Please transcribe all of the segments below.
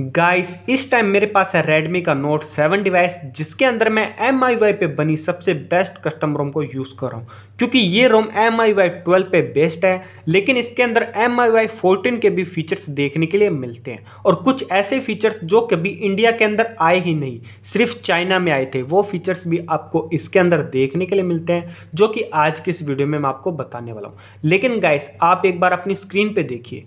guys इस time मेरे पास है रेडमी का नोट 7 डिवाइस जिसके अंदर मैं एम आई वाई पे बनी सबसे बेस्ट कस्टम रोम को यूज़ कर रहा हूँ क्योंकि ये ROM M I Y twelve पे बेस्ट है लेकिन इसके अंदर एम आई वाई फोर्टीन के भी फीचर्स देखने के लिए मिलते हैं और कुछ ऐसे फीचर्स जो कभी इंडिया के अंदर आए ही नहीं सिर्फ चाइना में आए थे वो फीचर्स भी आपको इसके अंदर देखने के लिए मिलते हैं जो कि आज की इस वीडियो में मैं आपको बताने वाला हूँ लेकिन गाइस आप एक बार अपनी स्क्रीन पर देखिए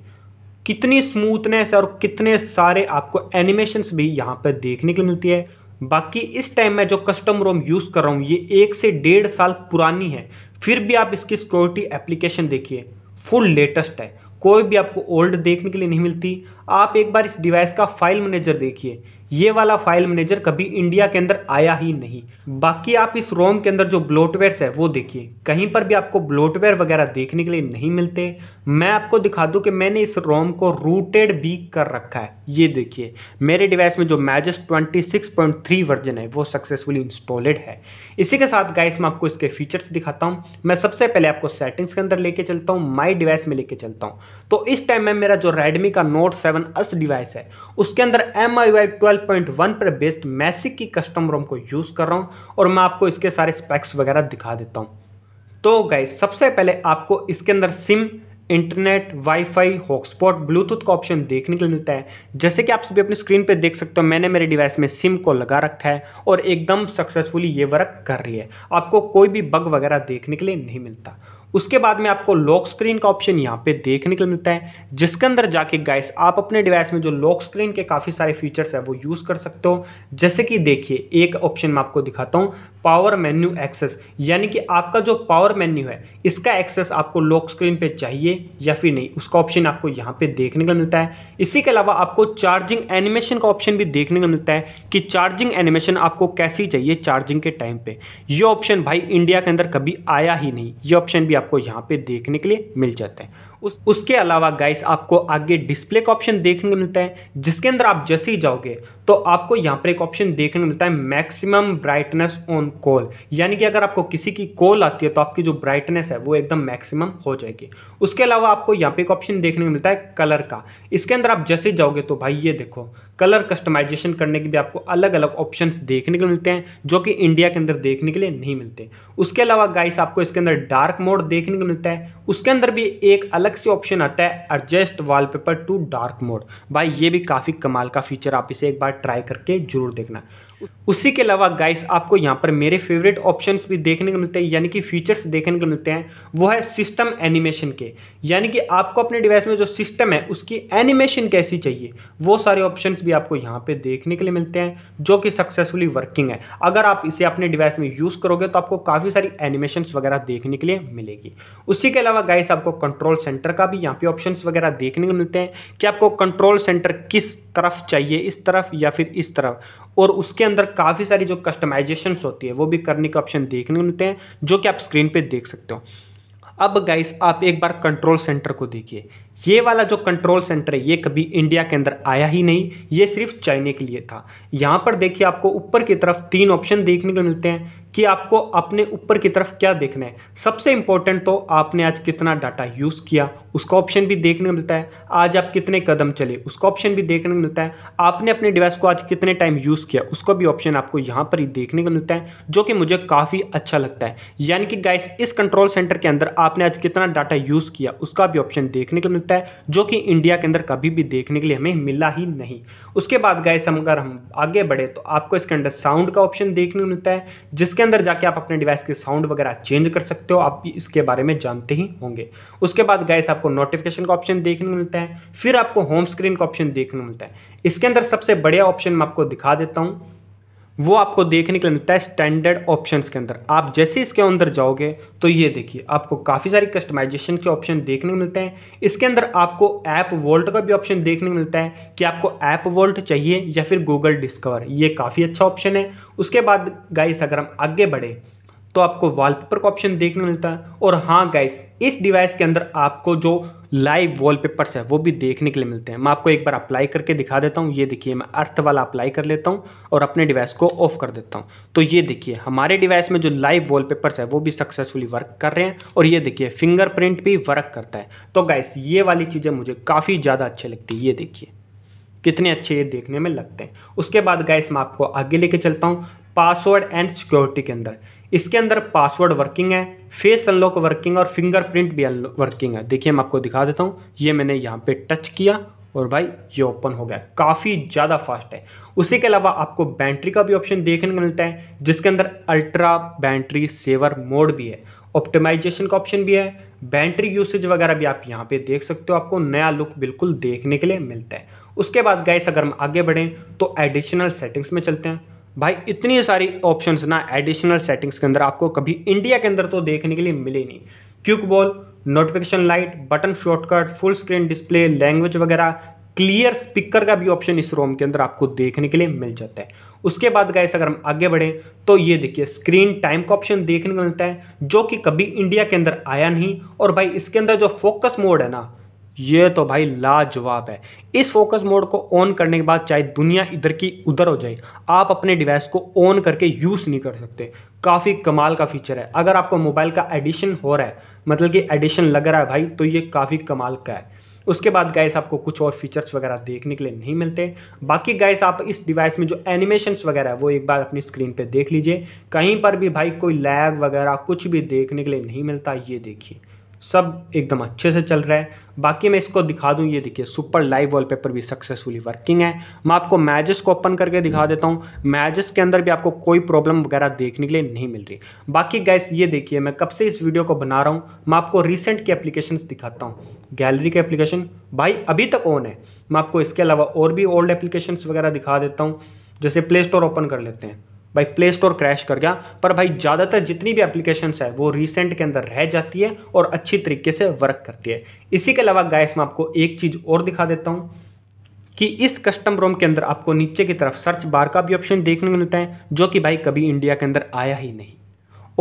कितनी स्मूथनेस और कितने सारे आपको एनिमेशंस भी यहाँ पर देखने को मिलती है बाकी इस टाइम मैं जो कस्टम रोम यूज़ कर रहा हूँ ये एक से डेढ़ साल पुरानी है फिर भी आप इसकी सिक्योरिटी एप्लीकेशन देखिए फुल लेटेस्ट है कोई भी आपको ओल्ड देखने के लिए नहीं मिलती आप एक बार इस डिवाइस का फाइल मैनेजर देखिए ये वाला फाइल मैनेजर कभी इंडिया के अंदर आया ही नहीं बाकी आप इस रोम के अंदर जो ब्लोटवेयर है वो देखिए कहीं पर भी आपको ब्लोटवेयर वगैरह देखने के लिए नहीं मिलते मैं आपको दिखा दूं कि मैंने इस रोम को रूटेड भी कर रखा है ये देखिए मेरे डिवाइस में जो मैजस 26.3 वर्जन है वो सक्सेसफुली इंस्टॉलेड है इसी के साथ गाइस मैं आपको इसके फीचर्स दिखाता हूँ मैं सबसे पहले आपको सेटिंग्स के अंदर लेके चलता हूँ माई डिवाइस में लेके चलता हूँ तो इस टाइम में मेरा जो Redmi का Note 7s डिवाइस है उसके अंदर MIUI 12.1 पर बेस्ड मैसिक की कस्टम रोम को यूज़ कर रहा हूँ और मैं आपको इसके सारे स्पेक्स वगैरह दिखा देता हूँ तो गए सबसे पहले आपको इसके अंदर SIM internet wifi hotspot Bluetooth का ऑप्शन देखने के लिए मिलता है जैसे कि आप सभी अपनी स्क्रीन पे देख सकते हो मैंने मेरे डिवाइस में सिम को लगा रखा है और एकदम सक्सेसफुली ये वर्क कर रही है आपको कोई भी बग वगैरह देखने के लिए नहीं मिलता उसके बाद में आपको लॉक स्क्रीन का ऑप्शन यहाँ पे देखने को मिलता है जिसके अंदर जाके गाइस आप अपने डिवाइस में जो लॉक स्क्रीन के काफ़ी सारे फीचर्स है वो यूज़ कर सकते हो जैसे कि देखिए एक ऑप्शन मैं आपको दिखाता हूँ पावर मेन्यू एक्सेस यानी कि आपका जो पावर मेन्यू है इसका एक्सेस आपको लॉक स्क्रीन पे चाहिए या फिर नहीं उसका ऑप्शन आपको यहाँ पे देखने को मिलता है इसी के अलावा आपको चार्जिंग एनिमेशन का ऑप्शन भी देखने को मिलता है कि चार्जिंग एनिमेशन आपको कैसी चाहिए चार्जिंग के टाइम पे ये ऑप्शन भाई इंडिया के अंदर कभी आया ही नहीं ये ऑप्शन भी आपको यहाँ पे देखने के लिए मिल जाता है उस उसके अलावा गाइस आपको आगे डिस्प्ले का ऑप्शन देखने को मिलता है जिसके अंदर आप जैसे ही जाओगे तो आपको यहाँ पर एक ऑप्शन देखने को मिलता है मैक्सिमम ब्राइटनेस ऑन कॉल यानी कि अगर आपको किसी की कॉल आती है तो आपकी जो ब्राइटनेस है वो एकदम मैक्सिमम हो जाएगी उसके अलावा आपको यहाँ पे एक ऑप्शन देखने को मिलता है कलर का इसके अंदर आप जैसे जाओगे तो भाई ये देखो कलर कस्टमाइजेशन करने के भी आपको अलग अलग ऑप्शंस देखने को मिलते हैं जो कि इंडिया के अंदर देखने के लिए नहीं मिलते उसके अलावा गाइस आपको इसके अंदर डार्क मोड देखने को मिलता है उसके अंदर भी एक अलग से ऑप्शन आता है adjust wallpaper to dark mode भाई ये भी काफ़ी कमाल का फीचर आप इसे एक बार ट्राई करके जरूर देखना उसी के अलावा गाइस आपको यहाँ पर मेरे फेवरेट ऑप्शंस भी देखने को मिलते हैं यानी कि फीचर्स देखने को मिलते हैं वो है सिस्टम एनिमेशन के यानी कि आपको अपने डिवाइस में जो सिस्टम है उसकी एनिमेशन कैसी चाहिए वो सारे ऑप्शंस भी आपको यहाँ पे देखने के लिए मिलते हैं जो कि सक्सेसफुली वर्किंग है अगर आप इसे अपने डिवाइस में यूज़ करोगे तो आपको काफ़ी सारी एनिमेशन वगैरह देखने के लिए मिलेगी उसी के अलावा गाइस आपको कंट्रोल सेंटर का भी यहाँ पे ऑप्शन वगैरह देखने को मिलते हैं कि आपको कंट्रोल सेंटर किस तरफ चाहिए इस तरफ या फिर इस तरफ और उसके अंदर काफ़ी सारी जो कस्टमाइजेशन होती है वो भी करने के ऑप्शन देखने मिलते हैं जो कि आप स्क्रीन पर देख सकते हो अब गाइस आप एक बार कंट्रोल सेंटर को देखिए ये वाला जो कंट्रोल सेंटर है ये कभी इंडिया के अंदर आया ही नहीं ये सिर्फ चाइना के लिए था यहाँ पर देखिए आपको ऊपर की तरफ तीन ऑप्शन देखने को मिलते हैं कि आपको अपने ऊपर की तरफ क्या देखना है सबसे इंपॉर्टेंट तो आपने आज कितना डाटा यूज़ किया उसका ऑप्शन भी देखने को मिलता है आज आप कितने कदम चले उसका ऑप्शन भी देखने को मिलता है आपने अपने डिवाइस को आज कितने टाइम यूज़ किया उसका भी ऑप्शन आपको यहाँ पर ही देखने को मिलता है जो कि मुझे काफ़ी अच्छा लगता है यानी कि गाइस इस कंट्रोल सेंटर के अंदर आपने आज कितना डाटा यूज़ किया उसका भी ऑप्शन देखने को मिलता है सकता है जो कि इंडिया के अंदर कभी भी देखने के लिए हमें मिला ही नहीं उसके बाद गए अगर हम आगे बढ़े तो आपको इसके अंदर साउंड का ऑप्शन देखने को मिलता है जिसके अंदर जाके आप अपने डिवाइस के साउंड वगैरह चेंज कर सकते हो आप भी इसके बारे में जानते ही होंगे उसके बाद गए आपको नोटिफिकेशन का ऑप्शन देखने को मिलता है फिर आपको होम स्क्रीन का ऑप्शन देखने को मिलता है इसके अंदर सबसे बढ़िया ऑप्शन मैं आपको दिखा देता हूँ वो आपको देखने के लिए मिलता है स्टैंडर्ड ऑप्शंस के अंदर आप जैसे इसके अंदर जाओगे तो ये देखिए आपको काफ़ी सारी कस्टमाइजेशन के ऑप्शन देखने को मिलते हैं इसके अंदर आपको ऐप वोल्ट का भी ऑप्शन देखने को मिलता है कि आपको ऐप वोल्ट चाहिए या फिर गूगल डिस्कवर ये काफ़ी अच्छा ऑप्शन है उसके बाद गाइस अगर हम आगे बढ़े तो आपको वॉलपेपर का ऑप्शन देखने मिलता है और हाँ गाइस इस डिवाइस के अंदर आपको जो लाइव वॉलपेपर्स है वो भी देखने के लिए मिलते हैं मैं आपको एक बार अप्लाई करके दिखा देता हूँ ये देखिए मैं अर्थ वाला अप्लाई कर लेता हूँ और अपने डिवाइस को ऑफ कर देता हूँ तो ये देखिए हमारे डिवाइस में जो लाइव वॉलपेपर्स है वो भी सक्सेसफुली वर्क कर रहे हैं और ये देखिए फिंगरप्रिंट भी वर्क करता है तो गाइस ये वाली चीज़ें मुझे काफ़ी ज़्यादा अच्छी लगती है ये देखिए कितने अच्छे ये देखने में लगते हैं उसके बाद गाइस मैं आपको आगे लेके चलता हूँ पासवर्ड एंड सिक्योरिटी के अंदर इसके अंदर पासवर्ड वर्किंग है फेस अनलॉक वर्किंग और फिंगरप्रिंट भी वर्किंग है देखिए मैं आपको दिखा देता हूँ ये मैंने यहाँ पे टच किया और भाई ये ओपन हो गया काफ़ी ज़्यादा फास्ट है उसी के अलावा आपको बैटरी का भी ऑप्शन देखने को मिलता है जिसके अंदर अल्ट्रा बैटरी सेवर मोड भी है ऑप्टिमाइजेशन का ऑप्शन भी है बैटरी यूसेज वगैरह भी आप यहाँ पे देख सकते हो आपको नया लुक बिल्कुल देखने के लिए मिलता है उसके बाद गैस अगर हम आगे बढ़ें तो एडिशनल सेटिंग्स में चलते हैं भाई इतनी सारी ऑप्शंस ना एडिशनल सेटिंग्स के अंदर आपको कभी इंडिया के अंदर तो देखने के लिए मिले नहीं quick ball notification light button shortcut full screen display language वगैरह क्लियर स्पीकर का भी ऑप्शन इस रोम के अंदर आपको देखने के लिए मिल जाता है उसके बाद गाइस अगर हम आगे बढ़े तो ये देखिए स्क्रीन टाइम का ऑप्शन देखने को मिलता है जो कि कभी इंडिया के अंदर आया नहीं और भाई इसके अंदर जो फोकस मोड है ना ये तो भाई लाजवाब है इस फोकस मोड को ऑन करने के बाद चाहे दुनिया इधर की उधर हो जाए आप अपने डिवाइस को ऑन करके यूज़ नहीं कर सकते काफ़ी कमाल का फीचर है अगर आपको मोबाइल का एडिशन हो रहा है मतलब कि एडिशन लग रहा है भाई तो ये काफ़ी कमाल का है उसके बाद गाइस आपको कुछ और फीचर्स वगैरह देखने के लिए नहीं मिलते बाकी गाइस आप इस डिवाइस में जो एनिमेशन वगैरह है वो एक बार अपनी स्क्रीन पे देख लीजिए कहीं पर भी भाई कोई लैग वगैरह कुछ भी देखने के लिए नहीं मिलता ये देखिए सब एकदम अच्छे से चल रहा है बाकी मैं इसको दिखा दूँ ये देखिए सुपर लाइव वॉलपेपर भी सक्सेसफुली वर्किंग है मैं आपको मैजेस को ओपन करके दिखा देता हूँ मैजेस के अंदर भी आपको कोई प्रॉब्लम वगैरह देखने के लिए नहीं मिल रही बाकी गैस ये देखिए मैं कब से इस वीडियो को बना रहा हूँ मैं आपको रिसेंट की एप्लीकेशन दिखाता हूँ गैलरी के एप्लीकेशन भाई अभी तक ऑन है मैं आपको इसके अलावा और भी ओल्ड एप्लीकेशन वगैरह दिखा देता हूँ जैसे प्ले स्टोर ओपन कर लेते हैं भाई प्ले स्टोर क्रैश कर गया पर भाई ज़्यादातर जितनी भी एप्लीकेशंस है वो रिसेंट के अंदर रह जाती है और अच्छी तरीके से वर्क करती है इसी के अलावा गाइस मैं आपको एक चीज़ और दिखा देता हूँ कि इस कस्टम रोम के अंदर आपको नीचे की तरफ सर्च बार का भी ऑप्शन देखने को मिलता है जो कि भाई कभी इंडिया के अंदर आया ही नहीं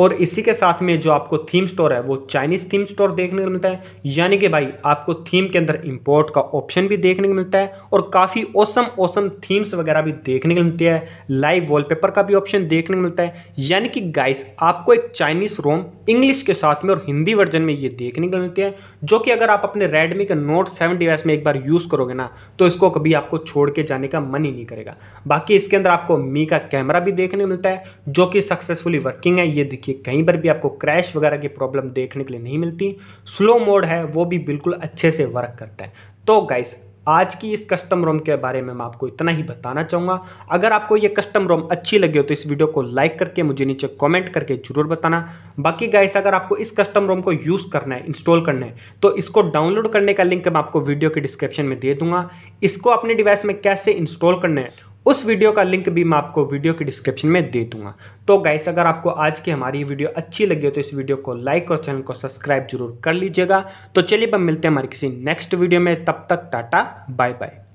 और इसी के साथ में जो आपको थीम स्टोर है वो चाइनीज थीम स्टोर देखने को मिलता है यानी कि भाई आपको थीम के अंदर इंपोर्ट का ऑप्शन भी देखने को मिलता है और काफ़ी औसम ओसम थीम्स वगैरह भी देखने को मिलती है लाइव वॉलपेपर का भी ऑप्शन देखने को मिलता है यानी कि गाइस आपको एक चाइनीज रोम इंग्लिश के साथ में और हिंदी वर्जन में ये देखने को मिलती है जो कि अगर आप अपने रेडमी के नोट सेवन डिवाइस में एक बार यूज़ करोगे ना तो इसको कभी आपको छोड़ के जाने का मन ही नहीं करेगा बाकी इसके अंदर आपको मी का कैमरा भी देखने को मिलता है जो कि सक्सेसफुली वर्किंग है ये दिखिए कि कहीं पर भी आपको क्रैश वगैरह की प्रॉब्लम देखने के लिए नहीं मिलती स्लो मोड है वो भी बिल्कुल अच्छे से वर्क करता है तो गाइस आज की इस कस्टम रोम के बारे में मैं आपको इतना ही बताना चाहूँगा अगर आपको ये कस्टम रोम अच्छी लगी हो तो इस वीडियो को लाइक करके मुझे नीचे कमेंट करके जरूर बताना बाकी गाइस अगर आपको इस कस्टम रोम को यूज़ करना है इंस्टॉल करना है तो इसको डाउनलोड करने का लिंक मैं आपको वीडियो के डिस्क्रिप्शन में दे दूंगा इसको अपने डिवाइस में कैसे इंस्टॉल करना है उस वीडियो का लिंक भी मैं आपको वीडियो के डिस्क्रिप्शन में दे दूंगा तो गाइस अगर आपको आज की हमारी वीडियो अच्छी लगी हो तो इस वीडियो को लाइक और चैनल को सब्सक्राइब जरूर कर लीजिएगा तो चलिए अब मिलते हैं हमारे किसी नेक्स्ट वीडियो में तब तक टाटा बाय बाय